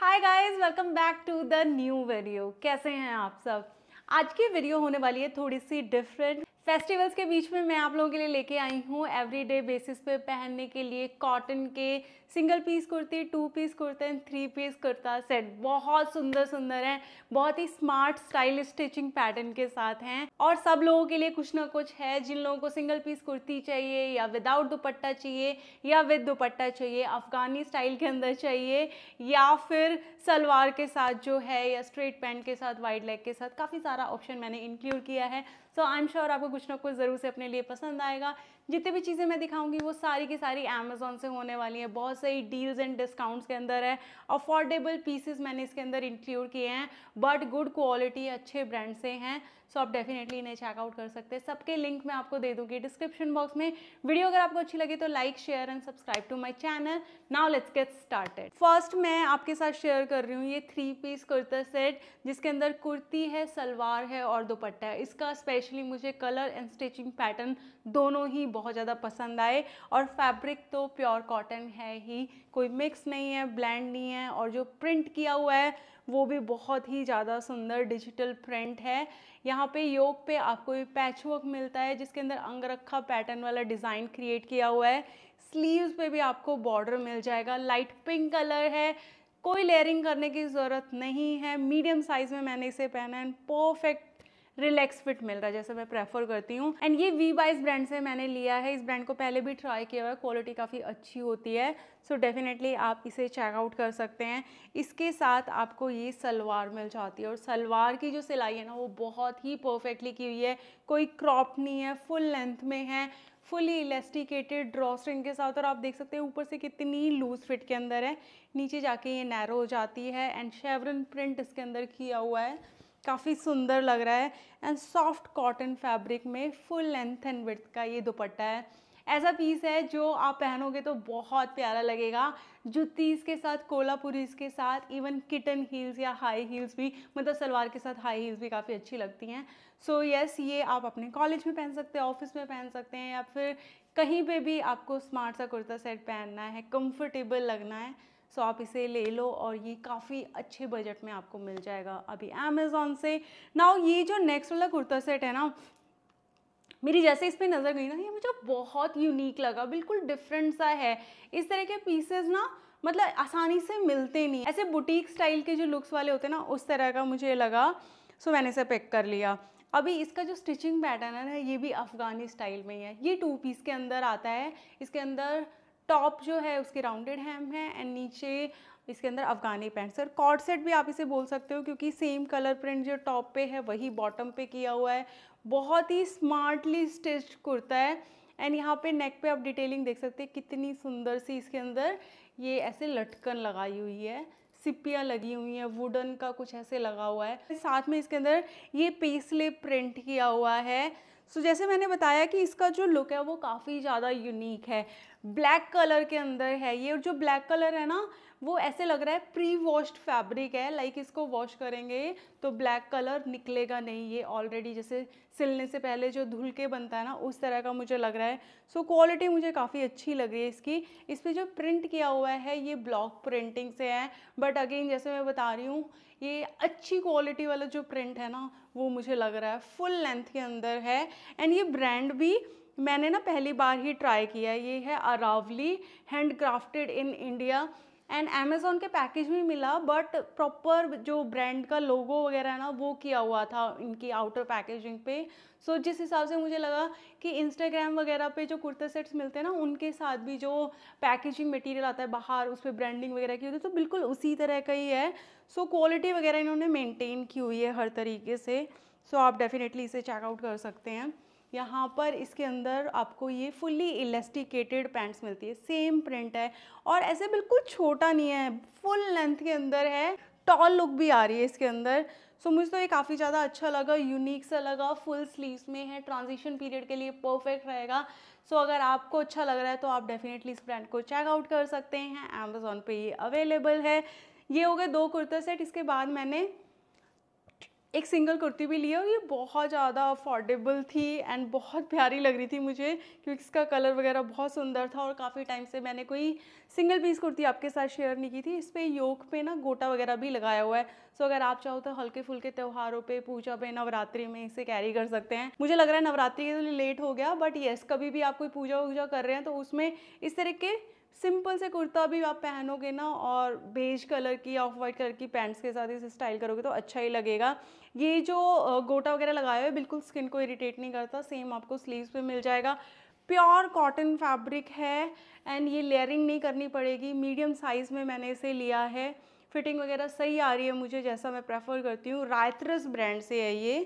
hi guys welcome back to the new video कैसे हैं आप सब आज की वीडियो होने वाली है थोड़ी सी डिफरेंट फेस्टिवल्स के बीच में मैं आप लोगों के लिए लेके आई हूँ एवरीडे बेसिस पे पहनने के लिए कॉटन के single piece kurti two piece कुर्ते and three piece kurta set बहुत सुंदर सुंदर हैं बहुत ही स्मार्ट स्टाइल स्टिचिंग पैटर्न के साथ हैं और सब लोगों के लिए कुछ ना कुछ है जिन लोगों को सिंगल पीस कुर्ती चाहिए या विदाउट दुपट्टा चाहिए या विद दुपट्टा चाहिए अफगानी स्टाइल के अंदर चाहिए या फिर सलवार के साथ जो है या स्ट्रेट पैंट के साथ वाइड लेग के साथ काफ़ी सारा ऑप्शन मैंने इंक्लूड किया है सो आई एम श्योर आपको कुछ ना कुछ ज़रूर से अपने लिए पसंद आएगा जितनी भी चीज़ें मैं दिखाऊंगी वो सारी की सारी अमेजोन से होने वाली हैं बहुत सही डील्स एंड डिस्काउंट्स के अंदर है अफोर्डेबल पीसेस मैंने इसके अंदर इंक्लूड किए हैं बट गुड क्वालिटी अच्छे ब्रांड से हैं सो so आप डेफिनेटली इन्हें चेकआउट कर सकते हैं सबके लिंक मैं आपको दे दूंगी डिस्क्रिप्शन बॉक्स में वीडियो अगर आपको अच्छी लगे तो like share and subscribe to my channel now let's get started first मैं आपके साथ शेयर कर रही हूँ ये थ्री पीस कुर्ता सेट जिसके अंदर कुर्ती है सलवार है और दुपट्टा है इसका स्पेशली मुझे कलर एंड स्टिचिंग पैटर्न दोनों ही बहुत बहुत ज़्यादा पसंद आए और फैब्रिक तो प्योर कॉटन है ही कोई मिक्स नहीं है ब्लैंड नहीं है और जो प्रिंट किया हुआ है वो भी बहुत ही ज़्यादा सुंदर डिजिटल प्रिंट है यहाँ पे योग पे आपको ये पैच वर्क मिलता है जिसके अंदर अंगरखा पैटर्न वाला डिज़ाइन क्रिएट किया हुआ है स्लीव्स पे भी आपको बॉर्डर मिल जाएगा लाइट पिंक कलर है कोई लेयरिंग करने की ज़रूरत नहीं है मीडियम साइज़ में मैंने इसे पहना है परफेक्ट रिलैक्स फिट मिल रहा है जैसे मैं प्रेफर करती हूँ एंड ये वी बाइस ब्रांड से मैंने लिया है इस ब्रांड को पहले भी ट्राई किया हुआ है क्वालिटी काफ़ी अच्छी होती है सो so डेफिनेटली आप इसे चेकआउट कर सकते हैं इसके साथ आपको ये सलवार मिल जाती है और सलवार की जो सिलाई है ना वो बहुत ही परफेक्टली की हुई है कोई क्रॉप नहीं है फुल लेंथ में है फुली इलेस्टिकेटेड ड्रॉ स्ट्रिंग के साथ और आप देख सकते हैं ऊपर से कितनी लूज फिट के अंदर है नीचे जाके ये नैरो हो जाती है एंड शेवरन प्रिंट इसके अंदर किया हुआ है काफ़ी सुंदर लग रहा है एंड सॉफ्ट कॉटन फैब्रिक में फुल लेंथ एंड विथ का ये दुपट्टा है ऐसा पीस है जो आप पहनोगे तो बहुत प्यारा लगेगा जुत्तीस के साथ कोलापुरीज के साथ इवन किटन हील्स या हाई हील्स भी मतलब सलवार के साथ हाई हील्स भी काफ़ी अच्छी लगती हैं सो so, यस yes, ये आप अपने कॉलेज में पहन सकते हैं ऑफिस में पहन सकते हैं या फिर कहीं पे भी आपको स्मार्ट सा कुर्ता सेट पहनना है कंफर्टेबल लगना है सो आप इसे ले लो और ये काफ़ी अच्छे बजट में आपको मिल जाएगा अभी अमेज़ोन से नाउ ये जो नेक्स्ट वाला कुर्ता सेट है ना मेरी जैसे इस पर नज़र गई ना ये मुझे बहुत यूनिक लगा बिल्कुल डिफरेंट सा है इस तरह के पीसेज ना मतलब आसानी से मिलते नहीं ऐसे बुटीक स्टाइल के जो लुक्स वाले होते हैं ना उस तरह का मुझे लगा सो मैंने इसे पिक कर लिया अभी इसका जो स्टिचिंग पैटर्न है ना ये भी अफ़गानी स्टाइल में ही है ये टू पीस के अंदर आता है इसके अंदर टॉप जो है उसके राउंडेड हेम है एंड नीचे इसके अंदर अफगानी पैंट सर कॉर्ड सेट भी आप इसे बोल सकते हो क्योंकि सेम कलर प्रिंट जो टॉप पे है वही बॉटम पे किया हुआ है बहुत ही स्मार्टली स्टिच कुर्ता है एंड यहाँ पे नेक पे आप डिटेलिंग देख सकते हैं कितनी सुंदर सी इसके अंदर ये ऐसे लटकन लगाई हुई है सिपियाँ लगी हुई हैं वुडन का कुछ ऐसे लगा हुआ है साथ में इसके अंदर ये पेसले प्रिंट किया हुआ है सो so, जैसे मैंने बताया कि इसका जो लुक है वो काफ़ी ज़्यादा यूनिक है ब्लैक कलर के अंदर है ये जो ब्लैक कलर है ना वो ऐसे लग रहा है प्री वॉश्ड फैब्रिक है लाइक इसको वॉश करेंगे तो ब्लैक कलर निकलेगा नहीं ये ऑलरेडी जैसे सिलने से पहले जो धुल के बनता है ना उस तरह का मुझे लग रहा है सो so, क्वालिटी मुझे काफ़ी अच्छी लग रही है इसकी इस पर जो प्रिंट किया हुआ है ये ब्लॉक प्रिंटिंग से है बट अगेन जैसे मैं बता रही हूँ ये अच्छी क्वालिटी वाला जो प्रिंट है ना वो मुझे लग रहा है फुल लेंथ के अंदर है एंड ये ब्रांड भी मैंने ना पहली बार ही ट्राई किया ये है Aravali hand crafted in India and Amazon के पैकेज भी मिला बट प्रॉपर जो ब्रांड का लोगो वगैरह है ना वो किया हुआ था इनकी आउटर पैकेजिंग पे सो so, जिस हिसाब से मुझे लगा कि इंस्टाग्राम वगैरह पे जो कुर्ता सेट्स मिलते हैं ना उनके साथ भी जो पैकेजिंग मटेरियल आता है बाहर उस पर ब्रांडिंग वगैरह की होती है तो बिल्कुल उसी तरह का ही है सो so, क्वालिटी वगैरह इन्होंने मेनटेन की हुई है हर तरीके से सो so, आप डेफिनेटली इसे चेकआउट कर सकते हैं यहाँ पर इसके अंदर आपको ये फुल्ली इलेस्टिकेटेड पैंट्स मिलती है सेम प्रिंट है और ऐसे बिल्कुल छोटा नहीं है फुल लेंथ के अंदर है टॉल लुक भी आ रही है इसके अंदर सो so, मुझे तो ये काफ़ी ज़्यादा अच्छा लगा यूनिक सा लगा फुल स्लीव्स में है ट्रांजिशन पीरियड के लिए परफेक्ट रहेगा सो so, अगर आपको अच्छा लग रहा है तो आप डेफिनेटली इस ब्रांड को चेकआउट कर सकते हैं अमेज़ोन पे ये अवेलेबल है ये हो गए दो कुर्ता सेट इसके बाद मैंने एक सिंगल कुर्ती भी ली और ये बहुत ज़्यादा अफोर्डेबल थी एंड बहुत प्यारी लग रही थी मुझे क्योंकि इसका कलर वगैरह बहुत सुंदर था और काफ़ी टाइम से मैंने कोई सिंगल पीस कुर्ती आपके साथ शेयर नहीं की थी इस पर योग पे ना गोटा वगैरह भी लगाया हुआ है सो अगर आप चाहो तो हल्के फुल्के त्यौहारों पे पूजा पे नवरात्रि में इसे कैरी कर सकते हैं मुझे लग रहा है नवरात्रि के लिए लेट हो गया बट येस कभी भी आप कोई पूजा वूजा कर रहे हैं तो उसमें इस तरह के सिंपल से कुर्ता भी आप पहनोगे ना और बेज कलर की ऑफ वाइट कलर की पैंट्स के साथ इसे स्टाइल करोगे तो अच्छा ही लगेगा ये जो गोटा वगैरह लगाया है बिल्कुल स्किन को इरिटेट नहीं करता सेम आपको स्लीव्स पे मिल जाएगा प्योर कॉटन फैब्रिक है एंड ये लेयरिंग नहीं करनी पड़ेगी मीडियम साइज़ में मैंने इसे लिया है फिटिंग वगैरह सही आ रही है मुझे जैसा मैं प्रेफर करती हूँ रायतरस ब्रांड से है ये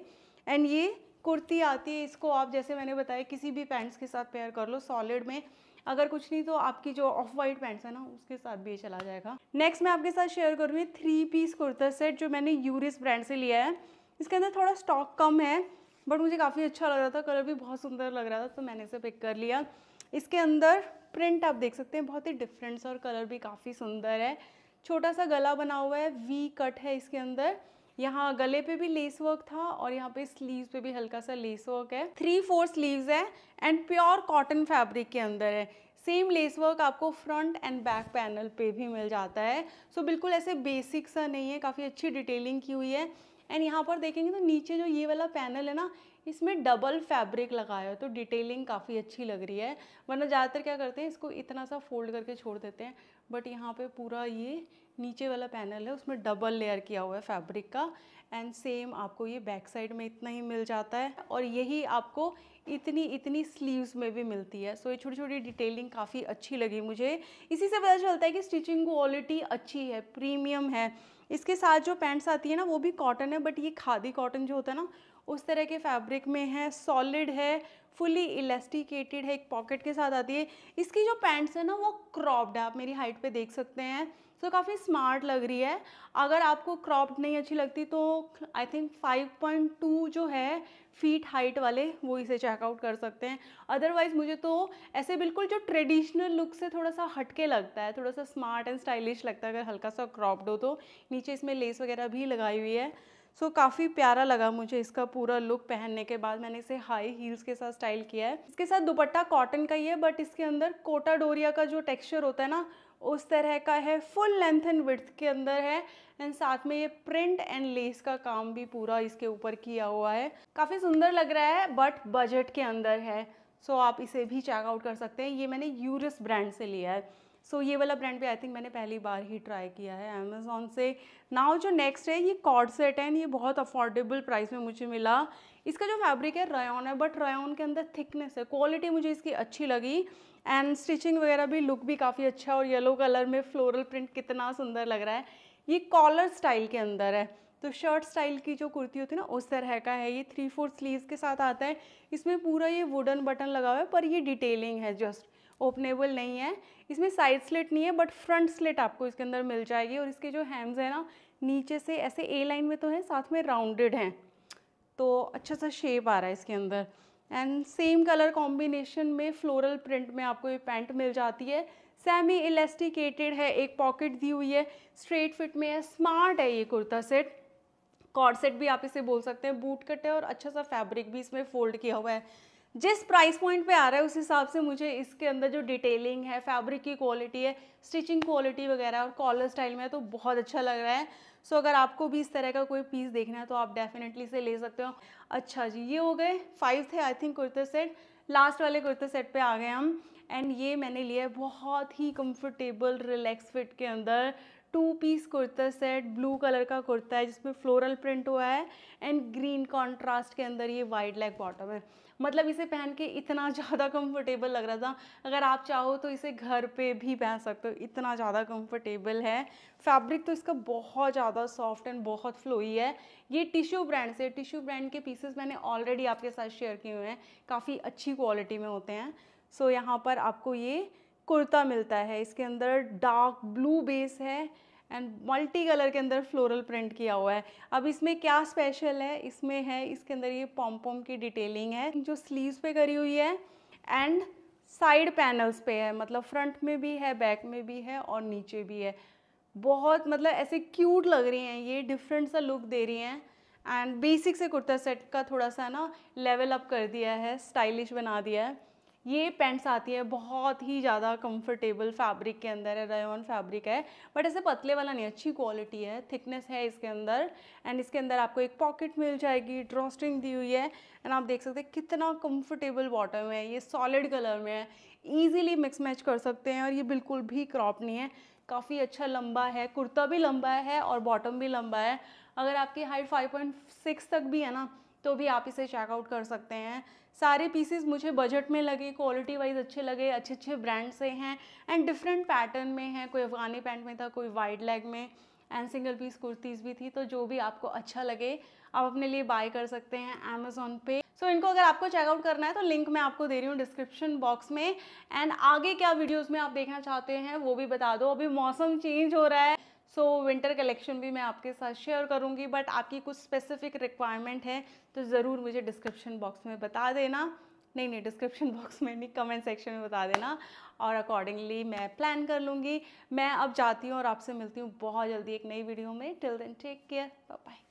एंड ये कुर्ती आती है इसको आप जैसे मैंने बताया किसी भी पैंट्स के साथ पेयर कर लो सॉलिड में अगर कुछ नहीं तो आपकी जो ऑफ वाइट पैंट्स है ना उसके साथ भी ये चला जाएगा नेक्स्ट मैं आपके साथ शेयर करूँगी थ्री पीस कुर्ता सेट जो मैंने यूरिस ब्रांड से लिया है इसके अंदर थोड़ा स्टॉक कम है बट मुझे काफ़ी अच्छा लग रहा था कलर भी बहुत सुंदर लग रहा था तो मैंने इसे पिक कर लिया इसके अंदर प्रिंट आप देख सकते हैं बहुत ही डिफरेंट्स और कलर भी काफ़ी सुंदर है छोटा सा गला बना हुआ है वी कट है इसके अंदर यहाँ गले पे भी लेस वर्क था और यहाँ पे स्लीव्स पे भी हल्का सा लेस वर्क है थ्री फोर स्लीव्स है एंड प्योर कॉटन फैब्रिक के अंदर है सेम लेस वर्क आपको फ्रंट एंड बैक पैनल पे भी मिल जाता है सो so, बिल्कुल ऐसे बेसिक सा नहीं है काफ़ी अच्छी डिटेलिंग की हुई है एंड यहाँ पर देखेंगे तो नीचे जो ये वाला पैनल है ना इसमें डबल फैब्रिक लगाया है तो डिटेलिंग काफ़ी अच्छी लग रही है वरना ज़्यादातर क्या करते हैं इसको इतना सा फोल्ड करके छोड़ देते हैं बट यहाँ पे पूरा ये नीचे वाला पैनल है उसमें डबल लेयर किया हुआ है फैब्रिक का एंड सेम आपको ये बैक साइड में इतना ही मिल जाता है और यही आपको इतनी इतनी स्लीव्स में भी मिलती है सो so, ये छोटी छोटी डिटेलिंग काफ़ी अच्छी लगी मुझे इसी से पता चलता है कि स्टिचिंग क्वालिटी अच्छी है प्रीमियम है इसके साथ जो पैंट्स आती है ना वो भी कॉटन है बट ये खादी कॉटन जो होता है ना उस तरह के फैब्रिक में है सॉलिड है फुली इलास्टिकेटेड है एक पॉकेट के साथ आती है इसकी जो पैंट्स है ना वो क्रॉप्ड है आप मेरी हाइट पे देख सकते हैं सो so, काफ़ी स्मार्ट लग रही है अगर आपको क्रॉप्ड नहीं अच्छी लगती तो आई थिंक 5.2 जो है फीट हाइट वाले वो इसे चेकआउट कर सकते हैं अदरवाइज़ मुझे तो ऐसे बिल्कुल जो ट्रेडिशनल लुक से थोड़ा सा हटके लगता है थोड़ा सा स्मार्ट एंड स्टाइलिश लगता है अगर हल्का सा क्रॉप्ड हो तो नीचे इसमें लेस वगैरह भी लगाई हुई है सो so, काफ़ी प्यारा लगा मुझे इसका पूरा लुक पहनने के बाद मैंने इसे हाई हील्स के साथ स्टाइल किया है इसके साथ दुपट्टा कॉटन का ही है बट इसके अंदर कोटा डोरिया का जो टेक्सचर होता है ना उस तरह का है फुल लेंथ एंड विड्थ के अंदर है एंड साथ में ये प्रिंट एंड लेस का काम भी पूरा इसके ऊपर किया हुआ है काफ़ी सुंदर लग रहा है बट बजट के अंदर है सो so, आप इसे भी चेकआउट कर सकते हैं ये मैंने यूरस ब्रांड से लिया है सो ये वाला ब्रांड भी आई थिंक मैंने पहली बार ही ट्राई किया है अमेज़ोन से नाउ जो नेक्स्ट है ये कॉड सेट है ये बहुत अफोर्डेबल प्राइस में मुझे मिला इसका जो फैब्रिक है रयोन है बट रयोन के अंदर थिकनेस है क्वालिटी मुझे इसकी अच्छी लगी एंड स्टिचिंग वगैरह भी लुक भी काफ़ी अच्छा है और येलो कलर में फ्लोरल प्रिंट कितना सुंदर लग रहा है ये कॉलर स्टाइल के अंदर है तो शर्ट स्टाइल की जो कुर्ती होती है ना उस तरह का है ये थ्री फोर स्लीव्स के साथ आता है इसमें पूरा ये वुडन बटन लगा हुआ है पर ये डिटेलिंग है जस्ट ओपनेबल नहीं है इसमें साइड स्लिट नहीं है बट फ्रंट स्लिट आपको इसके अंदर मिल जाएगी और इसके जो हैम्स हैं ना नीचे से ऐसे ए लाइन में तो हैं साथ में राउंडेड हैं तो अच्छा सा शेप आ रहा है इसके अंदर एंड सेम कलर कॉम्बिनेशन में फ्लोरल प्रिंट में आपको ये पैंट मिल जाती है सेमी इलास्टिकेटेड है एक पॉकेट दी हुई है स्ट्रेट फिट में है स्मार्ट है ये कुर्ता सेट कॉर्ड सेट भी आप इसे बोल सकते हैं बूट कट है और अच्छा सा फैब्रिक भी इसमें फोल्ड किया हुआ है जिस प्राइस पॉइंट पे आ रहा है उस हिसाब से मुझे इसके अंदर जो डिटेलिंग है फैब्रिक की क्वालिटी है स्टिचिंग क्वालिटी वगैरह और कॉलर स्टाइल में तो बहुत अच्छा लग रहा है सो so, अगर आपको भी इस तरह का कोई पीस देखना है तो आप डेफिनेटली इसे ले सकते हो अच्छा जी ये हो गए फाइव थे आई थिंक कुर्ते सेट लास्ट वाले कुर्ते सेट पर आ गए हम एंड ये मैंने लिया है बहुत ही कम्फर्टेबल रिलैक्स फिट के अंदर two piece kurta set blue colour का कुर्ता है जिसमें फ्लोरल प्रिंट हुआ है एंड ग्रीन कॉन्ट्रास्ट के अंदर ये वाइड लेग बॉटम है मतलब इसे पहन के इतना ज़्यादा कंफर्टेबल लग रहा था अगर आप चाहो तो इसे घर पे भी पहन सकते हो इतना ज़्यादा कंफर्टेबल है फैब्रिक तो इसका बहुत ज़्यादा सॉफ्ट एंड बहुत फ्लोई है ये टिश्यू ब्रांड से टिश्यू ब्रांड के पीसेस मैंने ऑलरेडी आपके साथ शेयर किए हुए हैं काफ़ी अच्छी क्वालिटी में होते हैं सो so, यहाँ पर आपको ये कुर्ता मिलता है इसके अंदर डार्क ब्लू बेस है एंड मल्टी कलर के अंदर फ्लोरल प्रिंट किया हुआ है अब इसमें क्या स्पेशल है इसमें है इसके अंदर ये पॉम्पोम की डिटेलिंग है जो स्लीव्स पे करी हुई है एंड साइड पैनल्स पे है मतलब फ्रंट में भी है बैक में भी है और नीचे भी है बहुत मतलब ऐसे क्यूट लग रही हैं ये डिफरेंट सा लुक दे रही हैं एंड बेसिक से कुर्ता सेट का थोड़ा सा ना लेवल अप कर दिया है स्टाइलिश बना दिया है ये पैंट्स आती है बहुत ही ज़्यादा कंफर्टेबल फैब्रिक के अंदर है रेवन फैब्रिक है बट ऐसे पतले वाला नहीं अच्छी क्वालिटी है थिकनेस है इसके अंदर एंड इसके अंदर आपको एक पॉकेट मिल जाएगी ड्रॉस्टिंग दी हुई है एंड आप देख सकते हैं कितना कंफर्टेबल बॉटम है ये सॉलिड कलर में है ईजिली मिक्स मैच कर सकते हैं और ये बिल्कुल भी क्रॉप नहीं है काफ़ी अच्छा लंबा है कुर्ता भी लंबा है और बॉटम भी लंबा है अगर आपकी हाइट फाइव तक भी है ना तो भी आप इसे चेकआउट कर सकते हैं सारे पीसेस मुझे बजट में लगे क्वालिटी वाइज अच्छे लगे अच्छे अच्छे ब्रांड से हैं एंड डिफरेंट पैटर्न में हैं कोई अफगानी पैंट में था कोई वाइड लेग में एंड सिंगल पीस कुर्तीज़ भी थी तो जो भी आपको अच्छा लगे आप अपने लिए बाय कर सकते हैं अमेजोन पे सो so, इनको अगर आपको चेकआउट करना है तो लिंक मैं आपको दे रही हूँ डिस्क्रिप्शन बॉक्स में एंड आगे क्या वीडियोस में आप देखना चाहते हैं वो भी बता दो अभी मौसम चेंज हो रहा है सो विंटर कलेक्शन भी मैं आपके साथ शेयर करूँगी बट आपकी कुछ स्पेसिफिक रिक्वायरमेंट है तो ज़रूर मुझे डिस्क्रिप्शन बॉक्स में बता देना नहीं नहीं डिस्क्रिप्शन बॉक्स में नहीं कमेंट सेक्शन में बता देना और अकॉर्डिंगली मैं प्लान कर लूँगी मैं अब जाती हूँ और आपसे मिलती हूँ बहुत जल्दी एक नई वीडियो में till then take care bye